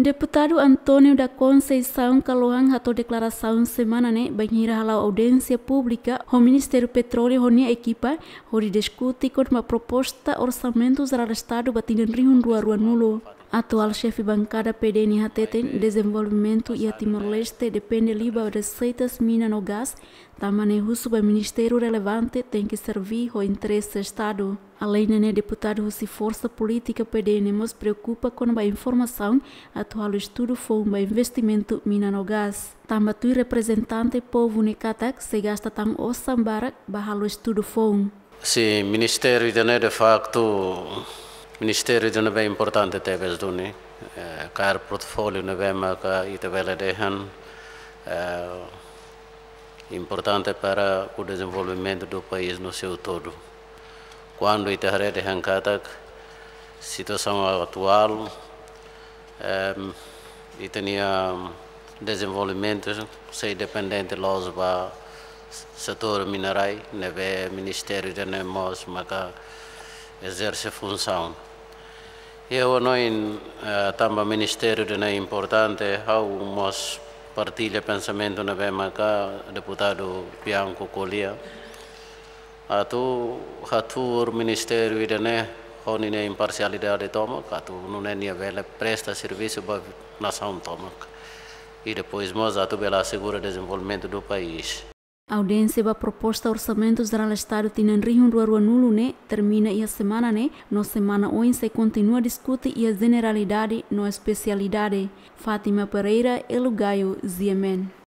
Deputado Antônio da Conceição atau deklarasi declaração semana ne banheira halau audiência pública o Ministério Petróleo ronia equipa di discute com uma proposta zara do batinan batendo dua Rio Ruanulo. Atual chefe bancada PDNHT tem desenvolvimento e a Timor-Leste depende liba receitas mina no gás, também o ministério relevante tem que servir ao interesse do Estado. Além de né, deputado se força política PDN nos preocupa com a informação, atual estudo foi um investimento mina no gás. Também o representante povo que se gasta tão o barra o estudo foi. Sim, ministério de né, facto Ministério de Neve é importante também, Duni. Car portfólio Neve é e Tabeladehan importante para o desenvolvimento do país no seu todo. Quando Itaharé de Hankatak, situação atual, é, e tinha desenvolvimento, sei dependente logo para setor mineral, neve Ministério de Nemos, maca exerce função. Eu, noi, eh, também Ministério não é importante, mos partilha pensamento na é bem cá, deputado Bianco Colia. Atu, atu o Ministério de né, honi né imparcialidade toma, atu não é nem vela presta serviço para nação toma. E depois nós atu pela segura desenvolvimento do país. A audiência da proposta orçamento geral Estado tem em Rio do Aruanulo, né? Termina a semana, né? Na semana hoje se continua a discutir a generalidade, na especialidade. Fátima Pereira, Elugaio, Ziemen.